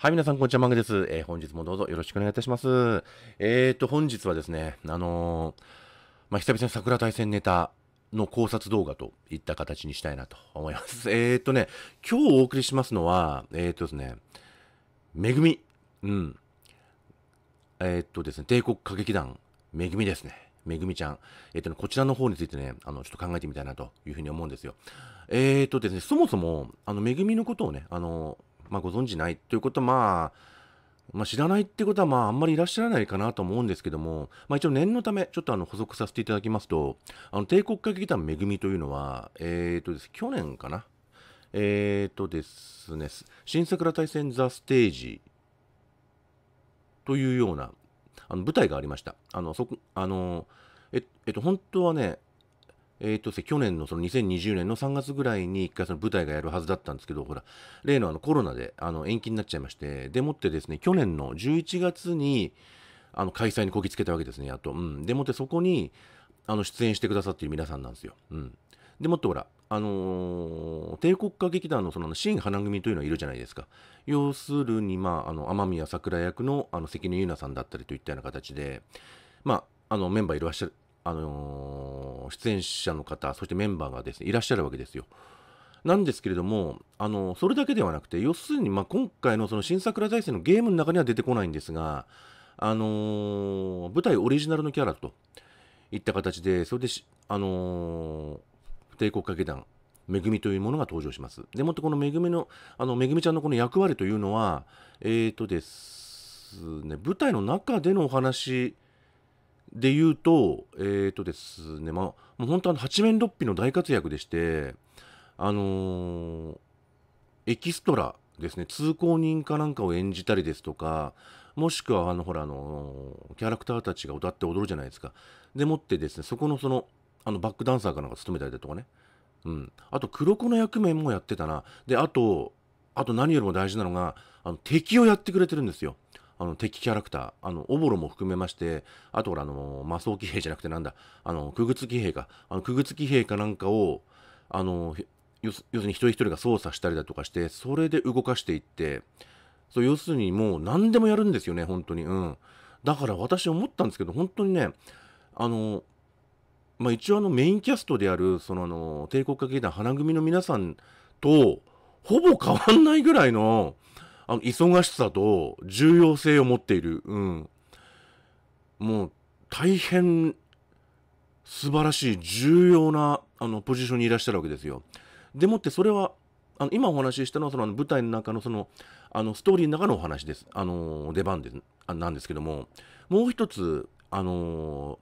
はい、皆さん、こんにちは、マげグです。えー、本日もどうぞよろしくお願いいたします。えーと、本日はですね、あのー、まあ、久々に桜大戦ネタの考察動画といった形にしたいなと思います。えーとね、今日お送りしますのは、えーとですね、めぐみ。うん。えーとですね、帝国歌劇団、めぐみですね。めぐみちゃん。えっ、ー、とね、こちらの方についてね、あの、ちょっと考えてみたいなというふうに思うんですよ。えっ、ー、とですね、そもそも、あの、めぐみのことをね、あの、まあ、ご存じないということは、まあ、まあ、知らないってことは、まあ、あんまりいらっしゃらないかなと思うんですけども、まあ、一応念のため、ちょっとあの補足させていただきますと、あの帝国歌劇団めぐみというのは、えーとです、ね、去年かな、えーとですね、新桜大戦ザ・ステージというようなあの舞台がありました。あのそこあのええっと、本当はね、えーと去年のその2020年の3月ぐらいに一回その舞台がやるはずだったんですけど、ほら、例のあのコロナであの延期になっちゃいまして、でもってですね、去年の11月にあの開催にこぎつけたわけですね、やっと。うん。でもってそこにあの出演してくださっている皆さんなんですよ。うん。でもってほら、あのー、帝国歌劇団のその新花組というのはいるじゃないですか。要するに、まあ、あの、天宮桜役のあの関根優奈さんだったりといったような形で、まあ、あのメンバーいらっしゃるあの出演者の方、そしてメンバーがですね、いらっしゃるわけですよ。なんですけれども、あのそれだけではなくて、要するに、まあ、今回のその新桜財政のゲームの中には出てこないんですが、あのー、舞台オリジナルのキャラといった形で、それであのー、帝国歌劇団、めぐみというものが登場します。でもってこのめぐみの、あのめぐみちゃんのこの役割というのは、えっ、ー、とですね、舞台の中でのお話で言うと、えっ、ー、とですね、まあ、もう本当あの、八面六臂の大活躍でして、あのー、エキストラですね、通行人かなんかを演じたりですとか、もしくは、あの、ほら、あのー、キャラクターたちが歌って踊るじゃないですか。でもってですね、そこのその、あの、バックダンサーかなんか務めたりだとかね。うん。あと、黒子の役面もやってたな。で、あと、あと何よりも大事なのが、あの、敵をやってくれてるんですよ。あの敵キャラクター、あのオボロも含めまして、あとほら、あの魔装騎兵じゃなくてなんだ、あのク騎兵か、あのク騎兵かなんかを、あの要するに一人一人が操作したりだとかして、それで動かしていって、そう要するにもう何でもやるんですよね、本当に。うん。だから私思ったんですけど、本当にね、あの、まあ、一応あのメインキャストである、そのあの、帝国歌劇団花組の皆さんと、ほぼ変わんないぐらいの、あの、忙しさと重要性を持っている。うん。もう、大変、素晴らしい、重要な、あの、ポジションにいらっしゃるわけですよ。でもって、それは、あの、今お話ししたのは、その、舞台の中の、その、あの、ストーリーの中のお話です。あの、出番で、あなんですけども、もう一つ、あの、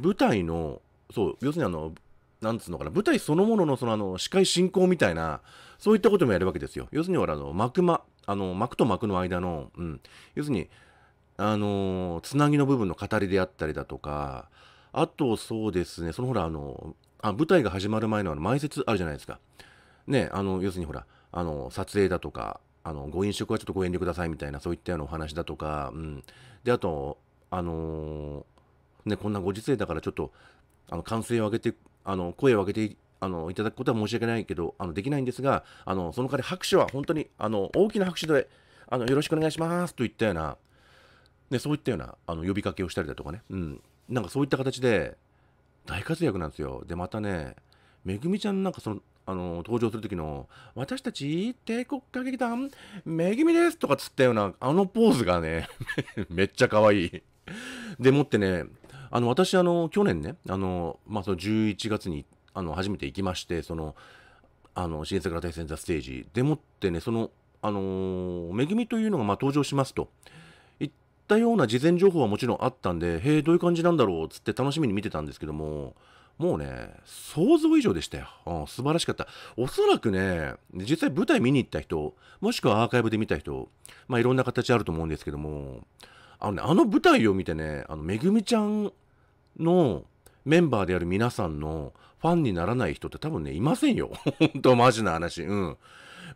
舞台の、そう、要するにあの、なんつうのかな、舞台そのもののそのあの司会進行みたいな、そういったこともやるわけですよ。要するにほら、あの、幕間、あの、幕と幕の間の、うん、要するに、あの、つなぎの部分の語りであったりだとか、あと、そうですね、そのほら、あの、あ舞台が始まる前のあの前説あるじゃないですか。ね、あの、要するにほら、あの、撮影だとか、あの、ご飲食はちょっとご遠慮くださいみたいな、そういったようなお話だとか、うん。で、あと、あのー、ね、こんなご時世だからちょっと、あの、歓声を上げて、あの、声を上げてあの、いただくことは申し訳ないけど、あの、できないんですが、あの、その代わり拍手は本当に、あの、大きな拍手で、あの、よろしくお願いしますといったような、ね、そういったような、あの、呼びかけをしたりだとかね、うん。なんかそういった形で、大活躍なんですよ。で、またね、めぐみちゃんなんかその、あの、登場する時の、私たち帝国歌劇団、めぐみですとかつったような、あのポーズがね、めっちゃ可愛い。でもってね、あの、私、あの、去年ね、あの、まあ、その11月にあの初めて行きましてそのあの新桜大戦座ステージでもってねそのあのー、恵みというのがま登場しますといったような事前情報はもちろんあったんでへえどういう感じなんだろうっつって楽しみに見てたんですけどももうね、想像以上でしたよ、うん。素晴らしかった。おそらくね、実際舞台見に行った人、もしくはアーカイブで見た人、まあいろんな形あると思うんですけども、あのね、あの舞台を見てね、あの、めぐみちゃんのメンバーである皆さんのファンにならない人って多分ね、いませんよ。本当マジな話。うん。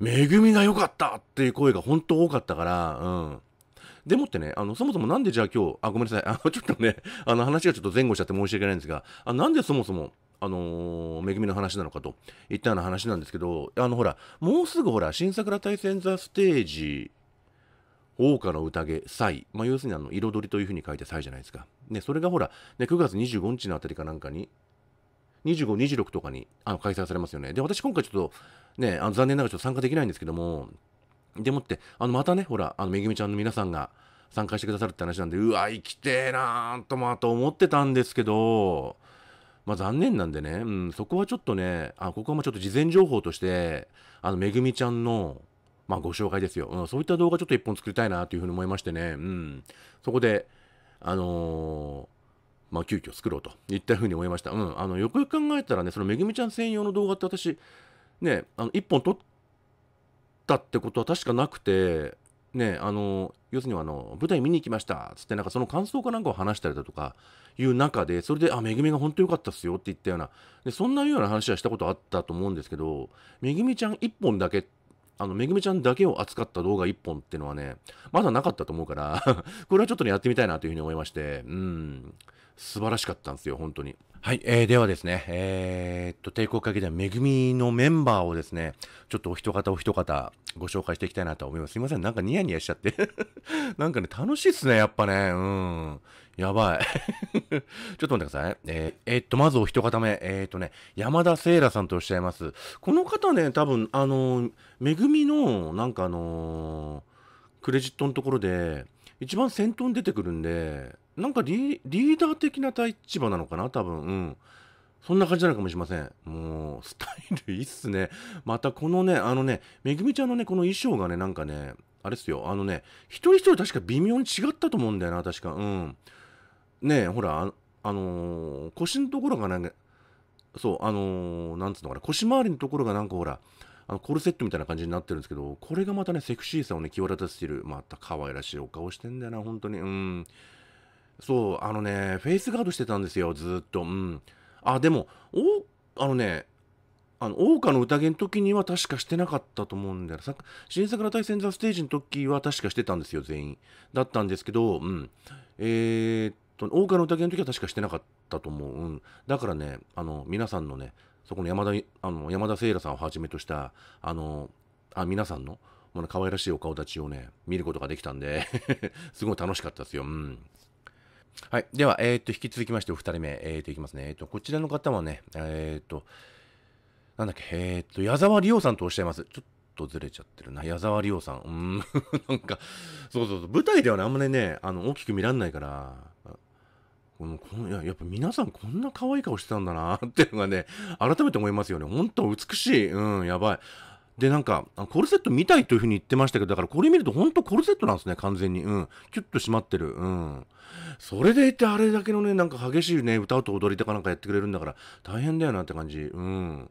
めぐみが良かったっていう声が本当多かったから、うん。でもってね、あの、そもそもなんでじゃあ今日、あ、ごめんなさい。あの、ちょっとね、あの話がちょっと前後しちゃって申し訳ないんですが、あなんでそもそも、あのー、めぐみの話なのかといったような話なんですけど、あの、ほら、もうすぐほら、新桜対戦ザステージ、桜花の宴、祭、まあ、要するにあの、彩りというふうに書いて祭じゃないですか。ね、それがほら、ね、9月25日のあたりかなんかに、25、26とかにあの開催されますよね。で、私今回ちょっと、ね、あの残念ながらちょっと参加できないんですけども、でもって、あの、またね、ほら、あの、めぐみちゃんの皆さんが参加してくださるって話なんで、うわ、生きてえなーと、まあ、と思ってたんですけど、まあ、残念なんでね、うん、そこはちょっとね、あ、ここはまあちょっと事前情報として、あの、めぐみちゃんの、まあ、ご紹介ですよ、うん。そういった動画ちょっと一本作りたいなというふうに思いましてね、うん。そこで、あのー、まあ、急遽作ろうといったふうに思いました。うん。あの、よくよく考えたらね、そのめぐみちゃん専用の動画って私、ね、あの、一本撮ったってことは確かなくて、ね、あの、要するにあの、舞台見に行きましたつって、なんかその感想かなんかを話したりだとかいう中で、それで、あ、めぐみが本当良かったっすよって言ったような、でそんなような話はしたことあったと思うんですけど、めぐみちゃん一本だけっあの、めぐみちゃんだけを扱った動画1本っていうのはね、まだなかったと思うから これはちょっとね、やってみたいなというふうに思いまして、うん、素晴らしかったんですよ、本当に。はい、えー、ではですね、えー、っと、帝国会議ではめぐみのメンバーをですね、ちょっとお一方お一方ご紹介していきたいなと思います。すいません、なんかニヤニヤしちゃって なんかね、楽しいっすね、やっぱね、うん。やばい。ちょっと待ってください。えー、えー、っと、まずお一方目。えー、っとね、山田聖羅さんとおっしゃいます。この方ね、多分、あのー、めぐみの、なんかあのクレジットのところで、一番先頭に出てくるんで、なんかリーダー的な立場なのかな、多分。うん。そんな感じなのかもしれません。もう、スタイルいいっすね。またこのね、あのね、めぐみちゃんのね、この衣装がね、なんかね、あれっすよ。あのね、一人一人確か微妙に違ったと思うんだよな、確か。うん。ねほらあ、あのー、腰のところがなんかそうあのー、なんつうのかな腰回りのところがなんかほらあのコルセットみたいな感じになってるんですけどこれがまたねセクシーさをね際立たせてるまた可愛らしいお顔してんだよな本当にうんそうあのねフェイスガードしてたんですよずっとうんあでもおあのねあの、桜花の宴の時には確かしてなかったと思うんだよ。さ新桜対戦ザステージの時は確かしてたんですよ、全員。だったんですけど、うん。えー、っ大川の宴の時は確かしてなかったと思う。うん、だからね、あの、皆さんのね、そこの山田、あの、山田聖羅さんをはじめとした、あの、あ、皆さんの、もう可愛らしいお顔立ちをね、見ることができたんで すごい楽しかったですよ。うん。はい。では、えー、っと、引き続きまして、お二人目、えー、っと、いきますね。えー、っと、こちらの方はね、えっと、なんだっけ、えっと、矢沢理央さんとおっしゃいます。ちょっとずれちゃってるな。矢沢理央さん。うん、なんか、そうそうそう。舞台ではね、あんまりね、あの、大きく見らんないから、このこのいややっぱ皆さんこんな可愛い顔してたんだな っていうのがね、改めて思いますよね。ほんと美しい。うん、やばい。で、なんか、コルセット見たいというふうに言ってましたけど、だからこれ見ると本当コルセットなんですね、完全に。うん。キュッと締まってる。うん。それでいてあれだけのね、なんか激しいね、歌うと踊りとかなんかやってくれるんだから、大変だよなって感じ。うん。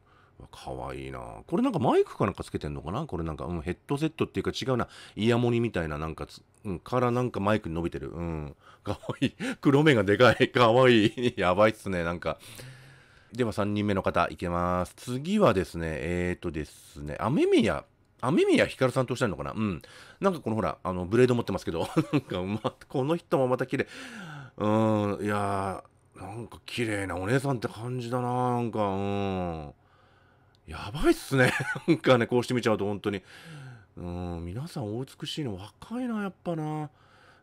かわいいなこれなんかマイクかなんかつけてんのかなこれなんか、うん、ヘッドセットっていうか違うな。イヤモニみたいななんかうん、からなんかマイクに伸びてる。うん。かわいい。黒目がでかい。かわいい。やばいっすね、なんか。では3人目の方、いけます。次はですね、えーとですね、雨宮。雨宮ひかるさんとおっしゃるのかなうん。なんかこのほら、あの、ブレード持ってますけど、なんか、ま、この人もまた綺麗。うん、いやー、なんか綺麗なお姉さんって感じだななんか、うん。やばいっすね。なんかね、こうして見ちゃうと本当に。うん、皆さんお美しいの若いな、やっぱな。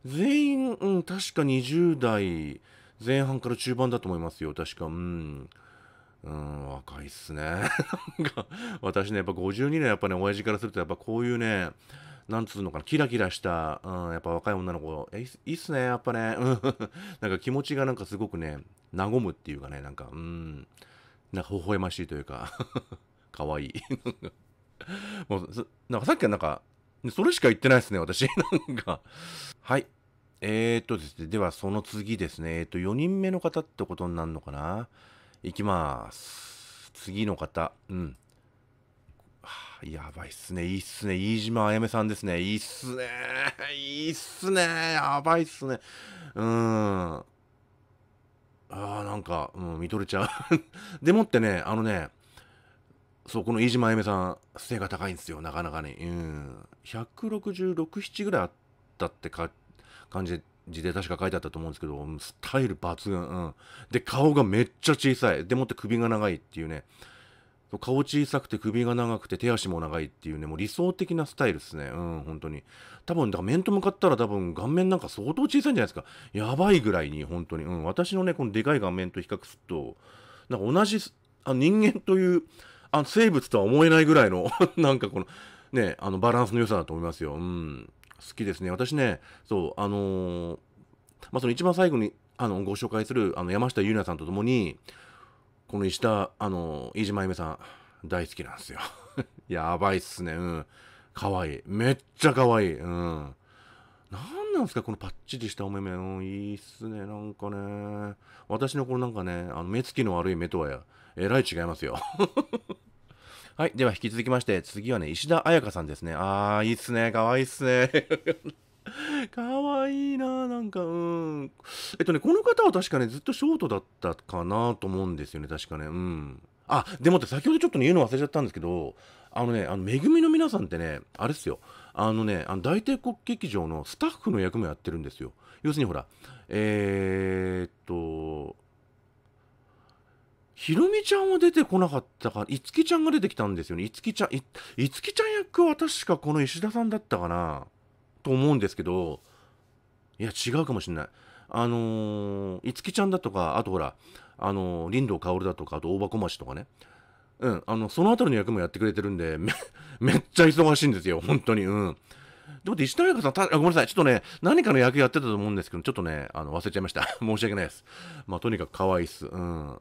全員、うん、確か20代前半から中盤だと思いますよ、確か。うん。うん、若いっすね。なんか、私ね、やっぱ52年、やっぱね、親父からすると、やっぱこういうね、なんつうのかな、キラキラした、うん、やっぱ若い女の子、え、いいっすね、やっぱね、うん、なんか気持ちがなんかすごくね、和むっていうかね、なんか、うん、なんか微笑ましいというか、可愛いい。もう、なんかさっきはなんか、それしか言ってないですね、私。なんか。はい。えーとですね、ではその次ですね。えっ、ー、と、4人目の方ってことになるのかないきます。次の方。うん。はやばいっすね。いいっすね。飯島あやめさんですね。いいっすね。いいっすね。やばいっすね。うーん。ああ、なんか、うん、見とれちゃう でもってね、あのね、そう、この飯島あゆめさん、背が高いんですよ、なかなかね。うん。166、7ぐらいあったってか感じで、字で確か書いてあったと思うんですけど、スタイル抜群。うん。で、顔がめっちゃ小さい。でもって首が長いっていうね。顔小さくて首が長くて手足も長いっていうね、もう理想的なスタイルですね。うん、本当に。多分、だから面と向かったら多分顔面なんか相当小さいんじゃないですか。やばいぐらいに、本当に。うん、私のね、このでかい顔面と比較すると、なんか同じ、あ人間というあの生物とは思えないぐらいの なんかこの、ね、あのバランスの良さだと思いますよ。うん。好きですね。私ね、そう、あのー、まあ、その一番最後に、あの、ご紹介する、あの、山下優奈さんと共に、この石田、あのー、飯島ゆめさん、大好きなんですよ。やばいっすね。うん。かわいい。めっちゃかわいい。うん。何なんですかこのパッチリしたお目目いいっすねなんかね私のこのなんかねあの目つきの悪い目とはやえらい違いますよ。はい。では、引き続きまして、次はね、石田彩香さんですね。あー、いいっすね。かわいいっすね。かわいいななんか、うん。えっとね、この方は確かね、ずっとショートだったかなと思うんですよね。確かね、うん。あ、でもって、先ほどちょっと、ね、言うの忘れちゃったんですけど、あのね、あの、めぐみの皆さんってね、あれっすよ。あのね、あの大帝国劇場のスタッフの役もやってるんですよ。要するにほら、えー、っと、ひろみちゃんは出てこなかったから、いつきちゃんが出てきたんですよね。いつきちゃん、いいつきちゃん役は確かこの石田さんだったかなと思うんですけど、いや、違うかもしんない。あのー、いつきちゃんだとか、あとほら、あのー、林道薫だとか、あと大箱町とかね。うん、あの、その辺りの役もやってくれてるんで、め、めっちゃ忙しいんですよ、本当に。うん。でも、石田彩香さんたあ、ごめんなさい。ちょっとね、何かの役やってたと思うんですけど、ちょっとね、あの、忘れちゃいました。申し訳ないです。まあ、とにかく可愛いっす。うん。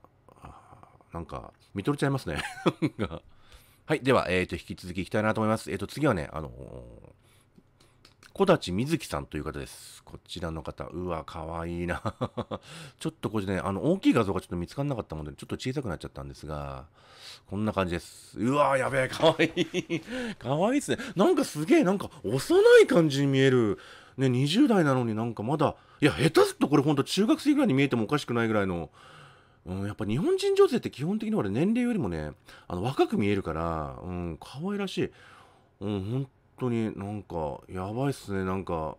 なんか、見とれちゃいますね はい、では、えっ、ー、と、引き続きいきたいなと思います。えっ、ー、と、次はね、あのー小立ずきさんという方です。こちらの方、うわ、かわいいな。ちょっとこれね、あの、大きい画像がちょっと見つからなかったもので、ちょっと小さくなっちゃったんですが、こんな感じです。うわ、ー、やべえ、かわいい。かわいいっすね。なんかすげえ、なんか幼い感じに見える。ね、20代なのになんかまだ、いや、下手すっとこれほんと中学生ぐらいに見えてもおかしくないぐらいの、うん、やっぱ日本人女性って基本的に俺年齢よりもね、あの若く見えるから、うん、可愛らしい。うん、本当になんか、やばいっすね、なんか、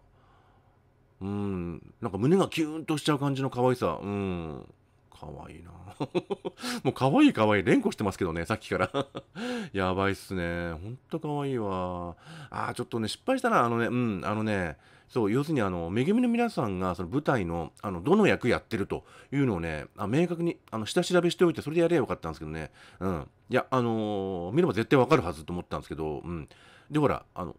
うん、なんか胸がキューンとしちゃう感じの可愛さ。うん、可愛いな もう可愛い可愛い連呼してますけどね、さっきから やばいっすね。ほんと可愛いわ。あー、ちょっとね、失敗したな。あのね、うん、あのね、そう、要するにあの、めぐみの皆さんが、その舞台の、あの、どの役やってるというのをね、あ明確に、あの、下調べしておいて、それでやればよかったんですけどね、うん。いや、あのー、見れば絶対わかるはずと思ったんですけど、うん。で、ほら、あの、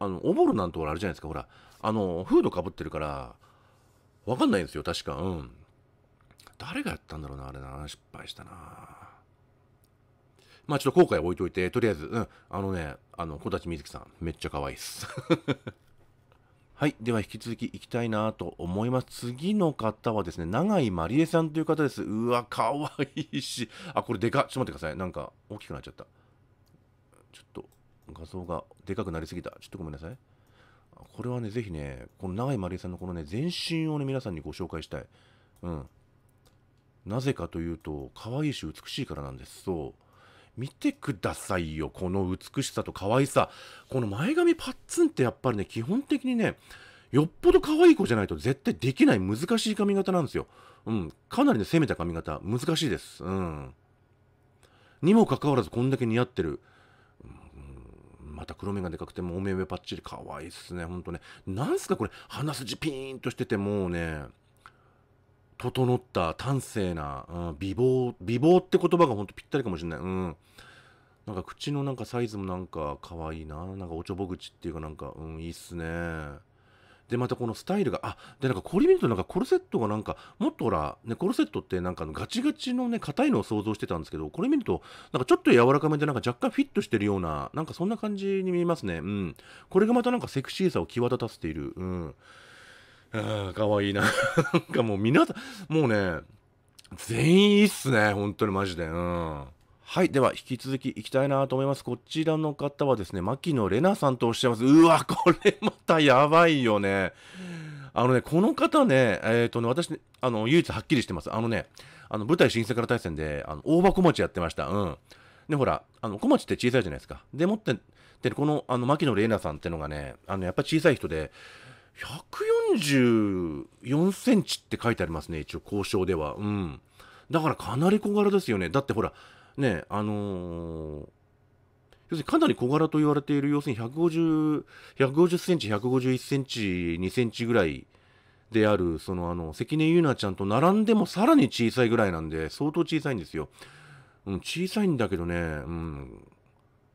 あの、おぼるなんてほら、あれじゃないですか、ほら、あの、フードかぶってるから、わかんないんですよ、確か、うん。誰がやったんだろうな、あれな、失敗したな。まあちょっと後悔は置いといて、とりあえず、うん、あのね、あの、小立みずきさん、めっちゃ可愛いっす。はい。では、引き続き行きたいなと思います。次の方はですね、永井まりえさんという方です。うわ、かわいいし。あ、これでかっ。ちょっと待ってください。なんか、大きくなっちゃった。ちょっと、画像がでかくなりすぎた。ちょっとごめんなさい。これはね、ぜひね、この長井まりえさんのこのね、全身をね、皆さんにご紹介したい。うん。なぜかというと、可愛いし美しいからなんです。そう。見てくださいよ。この美しさと可愛さ。この前髪パッツンってやっぱりね、基本的にね、よっぽど可愛い子じゃないと絶対できない難しい髪型なんですよ。うん。かなりね、攻めた髪型、難しいです。うん。にもかかわらず、こんだけ似合ってる。また黒目がでかくて、もうお目上パッチリ可愛いっすね。ほんとね。なんすかこれ、鼻筋ピーンとしてて、もうね、整った端正な、うん、美貌、美貌って言葉がほんとぴったりかもしれない。うん。なんか口のなんかサイズもなんか可愛いな。なんかおちょぼ口っていうかなんか、うん、いいっすね。で、またこのスタイルが、あ、で、なんかこれ見るとなんかコルセットがなんか、もっとほら、ね、コルセットってなんかガチガチのね、硬いのを想像してたんですけど、これ見ると、なんかちょっと柔らかめでなんか若干フィットしてるような、なんかそんな感じに見えますね。うん。これがまたなんかセクシーさを際立たせている。うん。かわいいな。なんかもう皆さん、もうね、全員いいっすね。本当にマジで。うん。はい。では、引き続き行きたいなと思います。こちらの方はですね、牧野玲奈さんとおっしゃいます。うわ、これまたやばいよね。あのね、この方ね、えっ、ー、とね、私、ね、あの、唯一はっきりしてます。あのね、あの、舞台新作の対戦で、あの、大場小町やってました。うん。で、ほら、あの、小町って小さいじゃないですか。で、持って、で、この、あの、牧野玲奈さんってのがね、あの、やっぱ小さい人で、144センチって書いてありますね、一応交渉では。うん。だからかなり小柄ですよね。だってほら、ね、あのー、要するにかなり小柄と言われている、要するに150、150センチ、151センチ、2センチぐらいである、そのあの、関根優奈ちゃんと並んでもさらに小さいぐらいなんで、相当小さいんですよ。うん、小さいんだけどね、うん、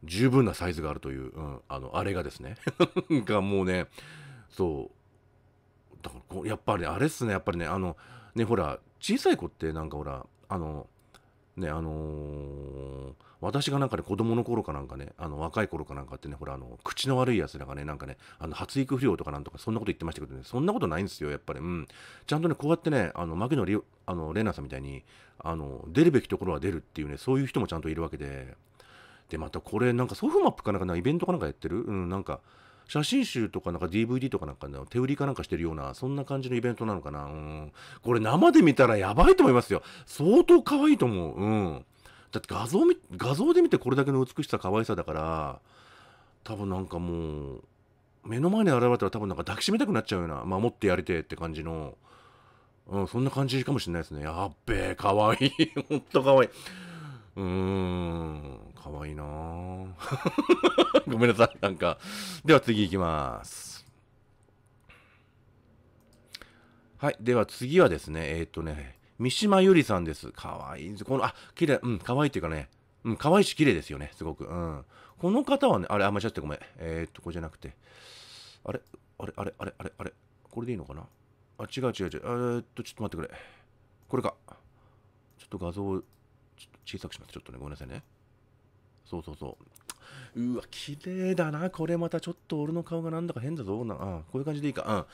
十分なサイズがあるという、うん、あの、あれがですね、がもうね、そうだからやっぱりあれっすねやっぱりねあのねほら小さい子ってなんかほらあのねあのー、私がなんかね子供の頃かなんかねあの若い頃かなんかってねほらあの口の悪い奴らがねなんかねあの発育不良とかなんとかそんなこと言ってましたけどねそんなことないんですよやっぱりうんちゃんとねこうやってねあの牧野玲奈さんみたいにあの出るべきところは出るっていうねそういう人もちゃんといるわけででまたこれなんかソフマップかなんかイベントかなんかやってるうんなんか写真集とかなんか DVD とかなんかね、手売りかなんかしてるような、そんな感じのイベントなのかな。うん。これ生で見たらやばいと思いますよ。相当可愛いと思う。うん。だって画像画像で見てこれだけの美しさ、可愛さだから、多分なんかもう、目の前に現れたら多分なんか抱きしめたくなっちゃうような、守ってやりてって感じの、うん、そんな感じかもしれないですね。やっべえ、かわいい。ほんとかわいい。うーん。かわいいな ごめんなさい。なんか。では次行きます。はい。では次はですね、えー、っとね、三島由里さんです。かわいい。この、あ、綺麗。うん、かわいいっていうかね、うん、可愛いし綺麗ですよね、すごく。うん。この方はね、あれ、あ、間違ってごめん。えー、っと、これじゃなくて。あれあれあれあれあれあれこれでいいのかなあ、違う違う違う。えっと、ちょっと待ってくれ。これか。ちょっと画像を小さくします。ちょっとね、ごめんなさいね。そうそうそう。うわ、綺麗だな。これまたちょっと俺の顔がなんだか変だぞ。なあこういう感じでいいか。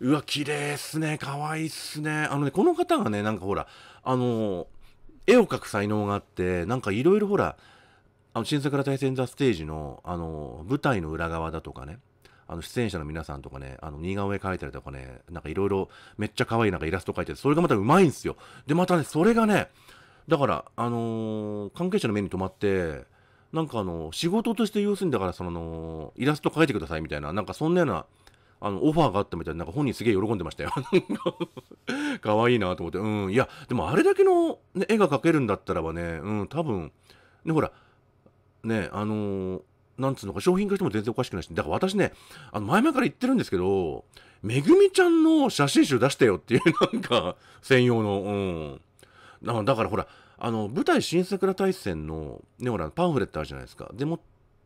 うん。うわ、綺麗っすね。可愛いっすね。あのね、この方がね、なんかほら、あの絵を描く才能があって、なんかいろいろほら、あの、新桜大戦座ステージの、あの舞台の裏側だとかね、あの、出演者の皆さんとかね、あの、似顔絵描いたりとかね、なんかいろいろ、めっちゃ可愛いなんかイラスト描いてそれがまたうまいんすよ。で、またね、それがね、だから、あのー、関係者の目に留まって、なんかあの、仕事として要するにだからその、イラスト描いてくださいみたいな、なんかそんなような、あの、オファーがあったみたいな、なんか本人すげえ喜んでましたよ。可愛いなと思って、うん、いや、でもあれだけの、ね、絵が描けるんだったらばね、うん、多分、ね、ほら、ね、あのー、なんつうのか、商品化しても全然おかしくないし、だから私ね、あの、前々から言ってるんですけど、めぐみちゃんの写真集出してよっていう、なんか、専用の、うん。だからほら、あの、舞台新桜大戦の、ね、ほら、パンフレットあるじゃないですか。でもっ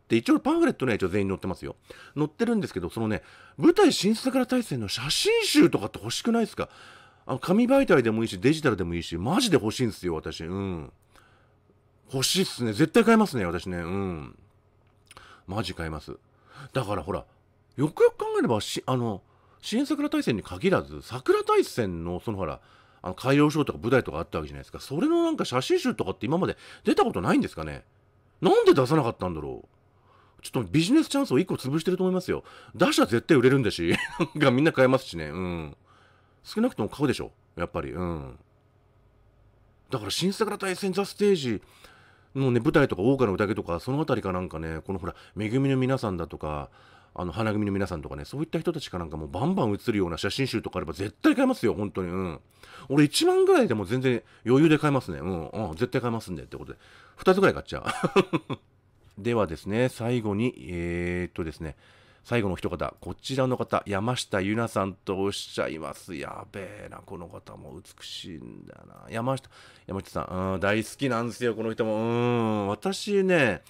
て一応パンフレットね、一応全員載ってますよ。載ってるんですけど、そのね、舞台新桜大戦の写真集とかって欲しくないですかあの紙媒体でもいいし、デジタルでもいいし、マジで欲しいんですよ、私。うん。欲しいっすね。絶対買いますね、私ね。うん。マジ買います。だからほら、よくよく考えれば、し、あの、新桜大戦に限らず、桜大戦の、そのほら、あの海洋ショーとか舞台とかあったわけじゃないですか。それのなんか写真集とかって今まで出たことないんですかねなんで出さなかったんだろうちょっとビジネスチャンスを1個潰してると思いますよ。出したら絶対売れるんだし、がみんな買えますしね。うん。少なくとも買うでしょ。やっぱり。うん。だから新桜対戦ザステージのね、舞台とか、大岡の宴とか、その辺りかなんかね、このほら、恵みの皆さんだとか、あの花組の皆さんとかねそういった人たちかなんかもうバンバン写るような写真集とかあれば絶対買いますよ本当にうん俺1万ぐらいでも全然余裕で買いますねうん、うん、絶対買いますんでってことで2つぐらい買っちゃう ではですね最後にえー、っとですね最後の一方こちらの方山下ゆなさんとおっしゃいますやべえなこの方も美しいんだな山下山下さん、うん、大好きなんですよこの人もうん私ね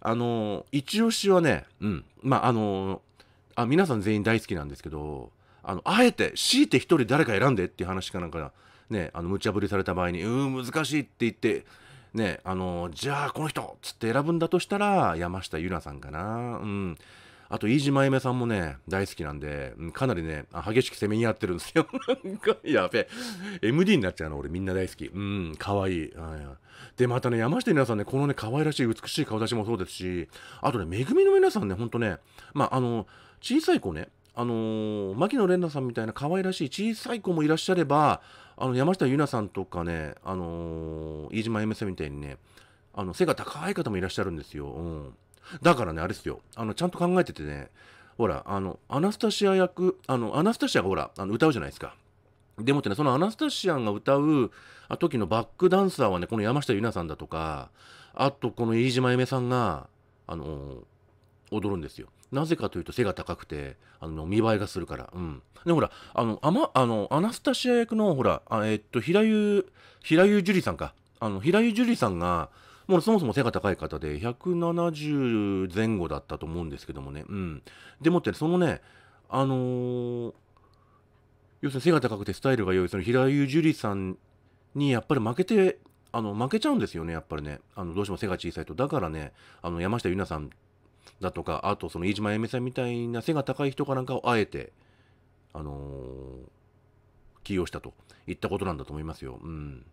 あの、一押しはね、うん、まあ、あの、あ、皆さん全員大好きなんですけど、あの、あえて、強いて一人誰か選んでっていう話かなんか、ね、あの、無茶ぶりされた場合に、うん、難しいって言って、ね、あの、じゃあこの人っつって選ぶんだとしたら、山下ゆなさんかな。うん。あと、飯島あゆめさんもね、大好きなんで、かなりね、激しく攻めに合ってるんですよ。なんか、やべえ。MD になっちゃうな、俺みんな大好き。うん、かわいい。で、またね、山下皆さんね、このね、可愛らしい美しい顔出しもそうですし、あとね、めぐみの皆さんね、ほんとね、まあ、あの、小さい子ね、あのー、牧野連奈さんみたいな可愛らしい小さい子もいらっしゃれば、あの、山下優奈さんとかね、あのー、飯島あゆめさんみたいにね、あの、背が高い方もいらっしゃるんですよ。うん。だからね、あれですよ。あの、ちゃんと考えててね、ほら、あの、アナスタシア役、あの、アナスタシアがほら、あの歌うじゃないですか。でもってね、そのアナスタシアンが歌う時のバックダンサーはね、この山下ゆなさんだとか、あとこの飯島ゆめさんが、あの踊るんですよ。なぜかというと背が高くて、あの、見栄えがするから。うん。で、ほら、あの、あま、あの、アナスタシア役の、ほら、あえっと、平湯、平湯樹里さんか。あの、平湯樹里さんが、もうそもそも背が高い方で、170前後だったと思うんですけどもね、うん。でもって、そのね、あのー、要するに背が高くてスタイルが良い、その平井樹里さんにやっぱり負けて、あの、負けちゃうんですよね、やっぱりね。あの、どうしても背が小さいと。だからね、あの、山下ゆ奈さんだとか、あとその飯島えめさんみたいな背が高い人かなんかをあえて、あのー、起用したといったことなんだと思いますよ。うん。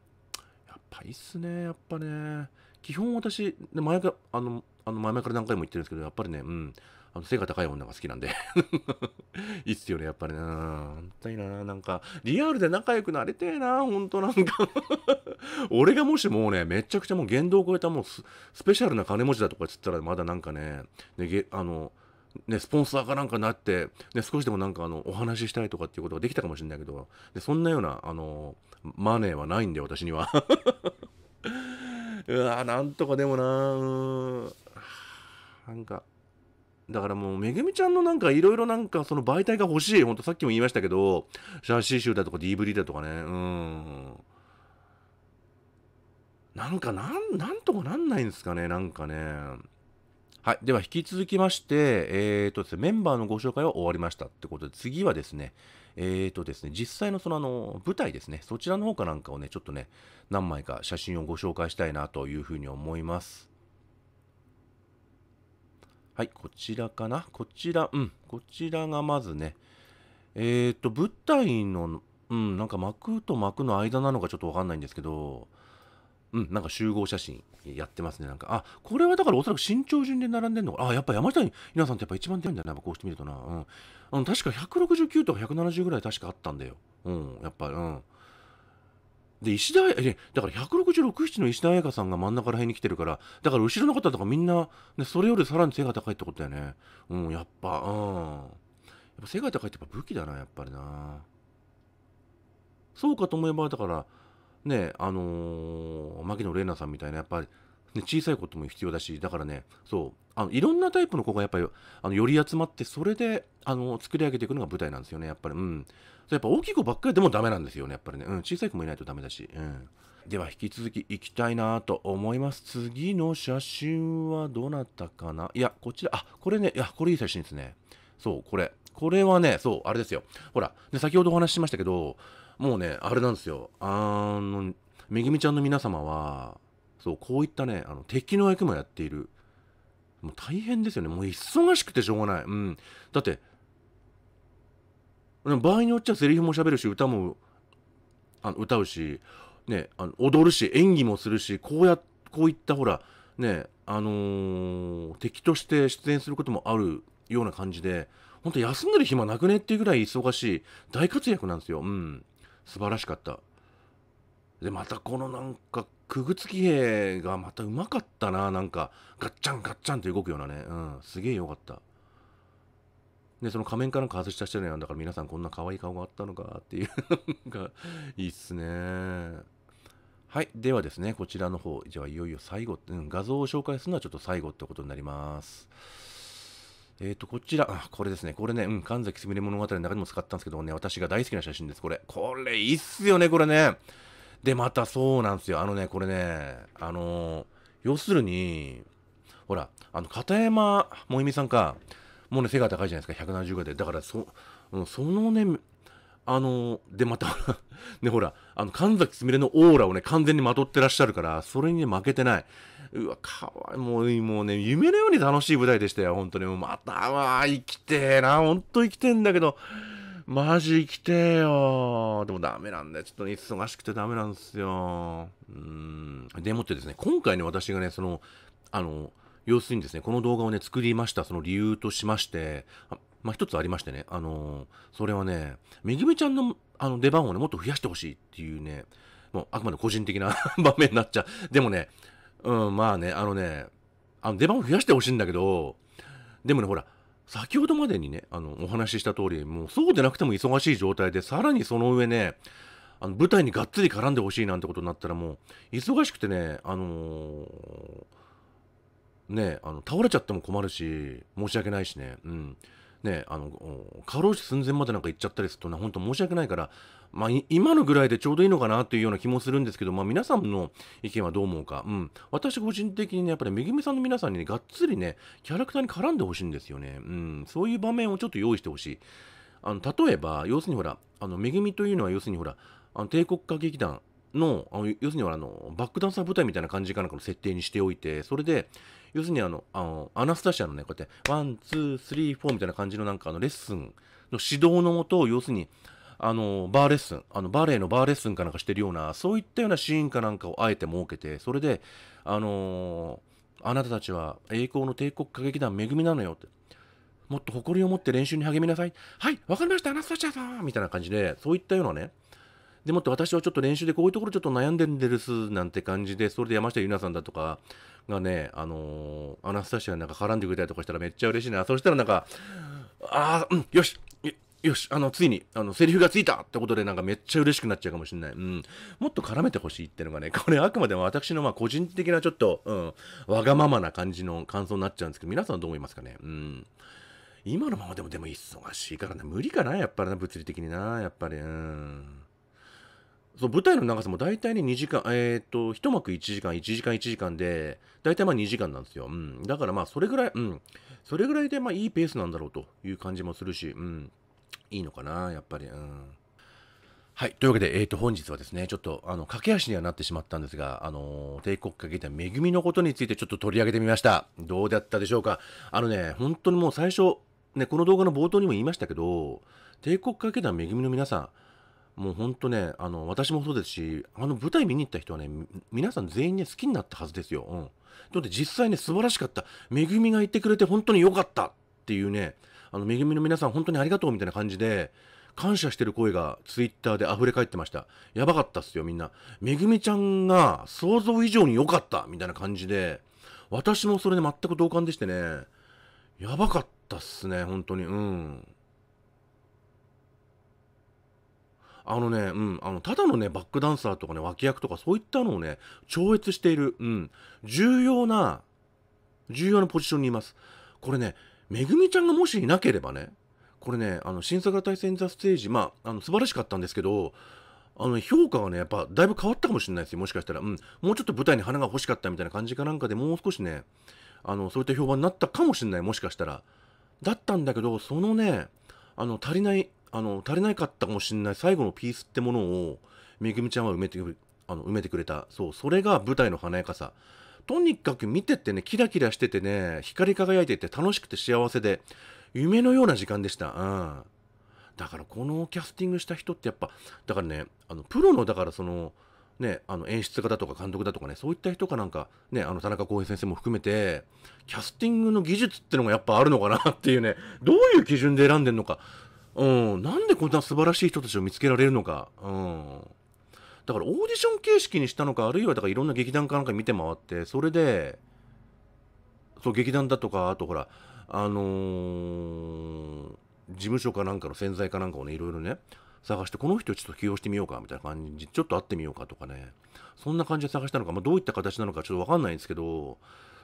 やっぱいいっすね、やっぱね。基本私、前かあのあの前々から何回も言ってるんですけど、やっぱりね、うん、あの背が高い女が好きなんで いいっすよね、やっぱりな。本当にな、なんか、リアルで仲良くなりてえな、本当なんか 俺がもしもうね、めちゃくちゃもう言動を超えたもうスペシャルな金持ちだとかつったら、まだなんかね、ねあの、ね、スポンサーかなんかになって、ね、少しでもなんかあの、お話ししたいとかっていうことができたかもしれないけど、でそんなような、あの、マネーはないんで、私にはうわなんとかでもなうんなんかだからもうめぐみちゃんのなんかいろいろなんかその媒体が欲しいほんとさっきも言いましたけど写真集だとか DVD だとかねうんなんかなん、なんとかなんないんですかね、なんかね。はい。では、引き続きまして、えっ、ー、とですね、メンバーのご紹介は終わりましたってことで、次はですね、えーとですね、実際のそのあの舞台ですね、そちらの方かなんかをね、ちょっとね、何枚か写真をご紹介したいなというふうに思います。はい、こちらかな。こちら、うん、こちらがまずね、えーと、舞台の、うん、なんか幕と幕の間なのかちょっとわかんないんですけど、うん、なんか集合写真やってますね。なんか、あ、これはだからおそらく身長順で並んでんのか。あ、やっぱ山下に皆さんってやっぱ一番出るんだよな、ね、こうしてみるとな。うん。うん、確か169とか170ぐらい確かあったんだよ。うん、やっぱ、うん。で、石田、え、だから166、7の石田彩香さんが真ん中ら辺に来てるから、だから後ろの方とかみんな、ね、それよりさらに背が高いってことだよね。うん、やっぱ、うん。やっぱ背が高いってやっぱ武器だな、やっぱりな。そうかと思えば、だから、ね、あのー、牧野玲奈さんみたいな、やっぱり、ね、小さいことも必要だし、だからね、そう、あのいろんなタイプの子がやっぱり、あのより集まって、それで、あの作り上げていくのが舞台なんですよね、やっぱり。うん。やっぱ大きい子ばっかりでもダメなんですよね、やっぱりね。うん、小さい子もいないとダメだし。うん。では、引き続きいきたいなと思います。次の写真はどなたかないや、こちら、あ、これね、いや、これいい写真ですね。そう、これ。これはね、そう、あれですよ。ほら、で先ほどお話ししましたけど、もうね、あれなんですよ。あの、めぐみちゃんの皆様は、そう、こういったね、あの、敵の役もやっている。もう大変ですよね。もう忙しくてしょうがない。うん。だって、場合によっちゃセリフも喋るし、歌も、あの、歌うし、ね、あの、踊るし、演技もするし、こうや、こういったほら、ね、あのー、敵として出演することもあるような感じで、本当休んでる暇なくねっていうぐらい忙しい大活躍なんですよ。うん。素晴らしかったでまたこのなんかくぐつき兵がまたうまかったななんかガッチャンガッチャンって動くようなねうんすげえよかったでその仮面から外した人にはだから皆さんこんな可愛い顔があったのかっていうのがいいっすねはいではですねこちらの方じゃあいよいよ最後、うん、画像を紹介するのはちょっと最後ってことになりますえっ、ー、と、こちら、あ、これですね。これね、うん、神崎すみれ物語の中でも使ったんですけどね、私が大好きな写真です、これ。これ、いいっすよね、これね。で、またそうなんですよ。あのね、これね、あのー、要するに、ほら、あの、片山萌美さんか、もうね、背が高いじゃないですか、170ぐらいで。だから、そ、うん、そのね、あのー、で、また ね、ほら、あの、神崎すみれのオーラをね、完全にまとってらっしゃるから、それに、ね、負けてない。うわ、かわいい。もう、もうね、夢のように楽しい舞台でしたよ、本当に。もうまた、わ、生きてえな、本当生きてんだけど、マジ生きてえよ。でもダメなんだよ。ちょっとね、忙しくてダメなんですよ。うん。でもってですね、今回ね、私がね、その、あの、要するにですね、この動画をね、作りました、その理由としまして、まあ、一つありましてね、あのー、それはね、めぐみちゃんの、あの、出番をね、もっと増やしてほしいっていうね、もう、あくまで個人的な 場面になっちゃう。でもね、うん、まあね、あのね、あの出番を増やしてほしいんだけど、でもね、ほら、先ほどまでにね、あの、お話しした通り、もうそうでなくても忙しい状態で、さらにその上ね、あの舞台にがっつり絡んでほしいなんてことになったらもう、忙しくてね、あのー、ね、あの、倒れちゃっても困るし、申し訳ないしね、うん。ね、あの、過労死寸前までなんか行っちゃったりするとね、ほんと申し訳ないから、まあ、今のぐらいでちょうどいいのかなというような気もするんですけど、まあ、皆さんの意見はどう思うか。うん。私個人的にね、やっぱりめぐみさんの皆さんにね、がっつりね、キャラクターに絡んでほしいんですよね。うん。そういう場面をちょっと用意してほしい。あの、例えば、要するにほら、あの、めぐみというのは要するにほら、あの、帝国歌劇団の、あの要するにあの、バックダンサー舞台みたいな感じかなんかの設定にしておいて、それで、要するにあの、あのアナスタシアのね、こうやって、ワン、ツー、スリー、フォーみたいな感じのなんかあの、レッスンの指導のもと、要するに、あの、バーレッスン、あの、バレエのバーレッスンかなんかしてるような、そういったようなシーンかなんかをあえて設けて、それで、あのあなたたちは栄光の帝国歌劇団恵みなのよって。もっと誇りを持って練習に励みなさい。はい、わかりました、アナスタシアさんみたいな感じで、そういったようなね、でもって私はちょっと練習でこういうところちょっと悩んでるんですなんて感じで、それで山下優奈さんだとかがね、あのー、アナスタシアなんか絡んでくれたりとかしたらめっちゃ嬉しいな。そしたらなんか、ああ、うん、よしよし、あの、ついに、あの、セリフがついたってことでなんかめっちゃ嬉しくなっちゃうかもしれない。うん。もっと絡めてほしいっていうのがね、これあくまでも私のまあ個人的なちょっと、うん、わがままな感じの感想になっちゃうんですけど、皆さんどう思いますかねうん。今のままでもでも忙しいからね、無理かなやっぱりな、物理的にな、やっぱり。うん。そう、舞台の長さも大体ね、2時間、えー、っと、一幕1時間、1時間1時間で、大体まあ2時間なんですよ。うん。だからまあ、それぐらい、うん。それぐらいでまあ、いいペースなんだろうという感じもするし、うん。いいのかな、やっぱり。うん。はい。というわけで、えっ、ー、と、本日はですね、ちょっと、あの、駆け足にはなってしまったんですが、あの帝国かけた恵みのことについてちょっと取り上げてみました。どうだったでしょうか。あのね、本当にもう最初、ね、この動画の冒頭にも言いましたけど、帝国かけた恵みの皆さん、もう本当ね、あの、私もそうですし、あの舞台見に行った人はね、皆さん全員ね、好きになったはずですよ。うん。だって実際ね、素晴らしかった。恵みが言ってくれて本当に良かったっていうね、あの、めぐみの皆さん本当にありがとうみたいな感じで、感謝してる声がツイッターで溢れ返ってました。やばかったっすよ、みんな。めぐみちゃんが想像以上に良かったみたいな感じで、私もそれで全く同感でしてね、やばかったっすね、本当に。うん。あのね、うん、あの、ただのね、バックダンサーとかね、脇役とか、そういったのをね、超越している、うん、重要な、重要なポジションにいます。これね、めぐみちゃんがもしいなければね、これね、あの、新桜対戦ザステージ、まあ、あの、素晴らしかったんですけど、あの、評価がね、やっぱ、だいぶ変わったかもしれないですよ。もしかしたら、うん。もうちょっと舞台に花が欲しかったみたいな感じかなんかでもう少しね、あの、そういった評判になったかもしれない。もしかしたら。だったんだけど、そのね、あの、足りない、あの、足りないかったかもしれない最後のピースってものを、めぐみちゃんは埋めてくれ、あの、埋めてくれた。そう、それが舞台の華やかさ。とにかく見ててね、キラキラしててね、光り輝いてて楽しくて幸せで、夢のような時間でした。うん。だからこのキャスティングした人ってやっぱ、だからね、あの、プロの、だからその、ね、あの演出家だとか監督だとかね、そういった人かなんか、ね、あの田中浩平先生も含めて、キャスティングの技術ってのがやっぱあるのかなっていうね、どういう基準で選んでんのか、うん、なんでこんな素晴らしい人たちを見つけられるのか、うん。だからオーディション形式にしたのかあるいはだからいろんな劇団かなんか見て回ってそれでそう劇団だとかあとほらあのー、事務所かなんかの潜在かなんかをねいろいろね探してこの人ちょっと起用してみようかみたいな感じちょっと会ってみようかとかねそんな感じで探したのか、まあ、どういった形なのかちょっと分かんないんですけど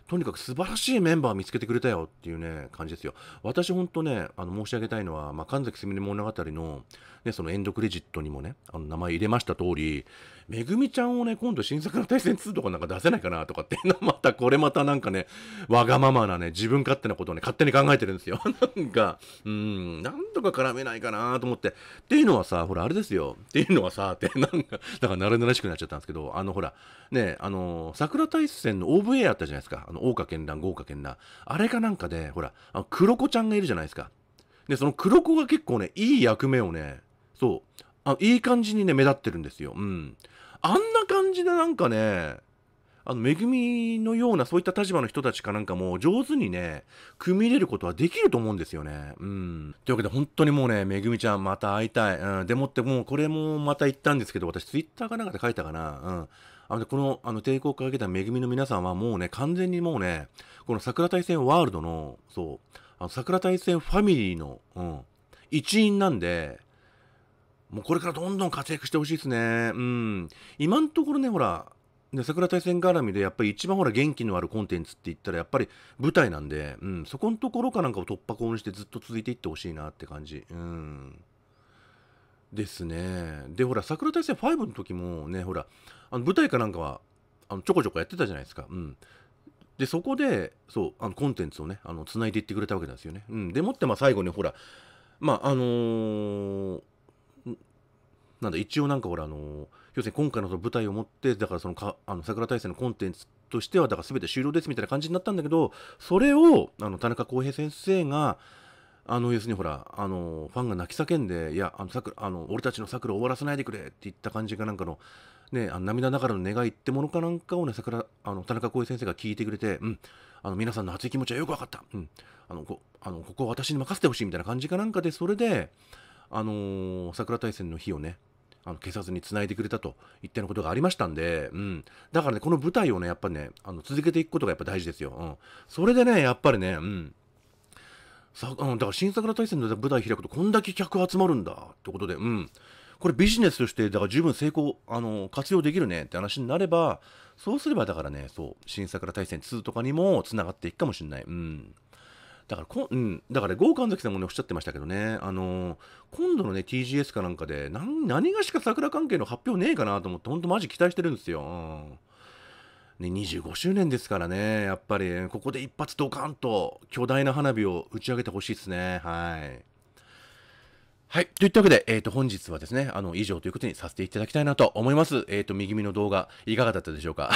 とにかく素晴らしいメンバーを見つけてくれたよっていうね、感じですよ。私ほんとね、あの、申し上げたいのは、まあ、神崎すみれ物語の、ね、そのエンドクレジットにもね、あの、名前入れました通り、めぐみちゃんをね、今度新作の対戦2とかなんか出せないかなとかって、またこれまたなんかね、わがままなね、自分勝手なことをね、勝手に考えてるんですよ。なんか、うん、なんとか絡めないかなと思って。っていうのはさ、ほら、あれですよ。っていうのはさ、って、なんか、だからなるならしくなっちゃったんですけど、あのほら、ね、あの、桜大戦の OVA あったじゃないですか。あの、大岡剣乱、豪華剣乱。あれかなんかで、ほら、あ黒子ちゃんがいるじゃないですか。で、その黒子が結構ね、いい役目をね、そう、あいい感じにね、目立ってるんですよ。うん。あんな感じでなんかね、あの、恵みのようなそういった立場の人たちかなんかも上手にね、組み入れることはできると思うんですよね。うん。というわけで本当にもうね、めぐみちゃんまた会いたい。うん。でもってもうこれもまた言ったんですけど、私ツイッターかなんかで書いたかな。うん。あの、この、あの、抵抗をかけた恵みの皆さんはもうね、完全にもうね、この桜大戦ワールドの、そう、あの桜大戦ファミリーの、うん、一員なんで、もうこれからどんどん活躍してほしいですね。うん。今のところね、ほら、で桜大戦絡みでやっぱり一番ほら元気のあるコンテンツって言ったらやっぱり舞台なんで、うん、そこのところかなんかを突破口にしてずっと続いていってほしいなって感じ。うん。ですね。で、ほら、桜大戦5の時もね、ほら、あの舞台かなんかはあのちょこちょこやってたじゃないですか。うん。で、そこで、そう、あのコンテンツをね、あの繋いでいってくれたわけなんですよね。うん。でもって、まあ最後にほら、まあ、あのーなんだ、一応なんかほら、あの要するに今回のその舞台をもって、だからそのか、あの、桜大戦のコンテンツとしては、だから全て終了ですみたいな感じになったんだけど、それを、あの、田中康平先生が、あの、要するにほら、あの、ファンが泣き叫んで、いや、あの、桜、あの、俺たちの桜を終わらせないでくれって言った感じがなんかの、ね、あの涙ながらの願いってものかなんかをね、桜、あの、田中浩平先生が聞いてくれて、うん、あの、皆さんの熱い気持ちはよく分かった。うん、あの、こ、あの、ここは私に任せてほしいみたいな感じかなんかで、それで、あのー、桜大戦の日をね、あの警察につないでくれたといったようなことがありましたんで、うん、だからね、この舞台をね、やっぱりね、あの続けていくことがやっぱ大事ですよ。うん、それでね、やっぱりね、うん、さあのだから新桜大戦の舞台開くと、こんだけ客集まるんだってことで、うん、これビジネスとして、だから十分成功、あの活用できるねって話になれば、そうすればだからね、そう、新桜大戦2とかにもつながっていくかもしれない。うんだからこ、うん、だから、豪華の崎さんもね、おっしゃってましたけどね、あのー、今度のね、TGS かなんかで、何、何がしか桜関係の発表ねえかなと思って、ほんとマジ期待してるんですよ。うんね、25周年ですからね、やっぱり、ここで一発ドカンと巨大な花火を打ち上げてほしいですね。はい。はい。といったわけで、えっ、ー、と、本日はですね、あの、以上ということにさせていただきたいなと思います。えっ、ー、と、右耳の動画、いかがだったでしょうか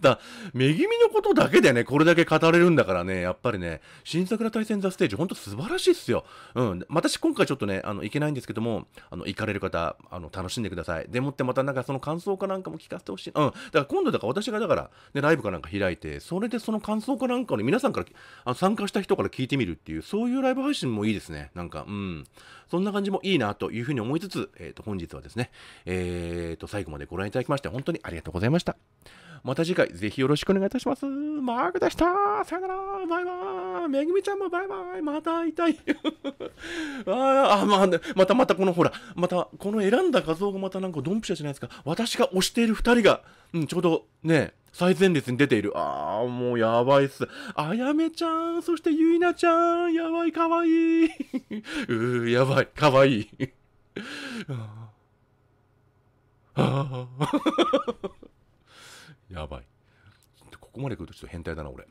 だ、右耳のことだけでね、これだけ語れるんだからね、やっぱりね、新桜対戦ザステージ、ほんと素晴らしいっすよ。うん。私、今回ちょっとね、あの、行けないんですけども、あの、行かれる方、あの、楽しんでください。でもってまたなんかその感想かなんかも聞かせてほしい。うん。だから今度、だから私がだから、ね、ライブかなんか開いて、それでその感想かなんかを、ね、皆さんから、あ参加した人から聞いてみるっていう、そういうライブ配信もいいですね。なんか、うん。そんな感じもいいなというふうに思いつつ、えっ、ー、と、本日はですね、えっ、ー、と、最後までご覧いただきまして、本当にありがとうございました。また次回、ぜひよろしくお願いいたします。マークでしたさよならバイバイめぐみちゃんもバイバイまた会いたい ああ、まあ、ね、またまたこのほら、またこの選んだ画像がまたなんかドンピシャじゃないですか。私が推している2人が、うん、ちょうどね、最前列に出ている。あー、もうやばいっす。あやめちゃん、そしてゆいなちゃん、やばい、かわいい。うー、やばい、かわいい。ああ やばい。ここまで来るとちょっと変態だな、俺。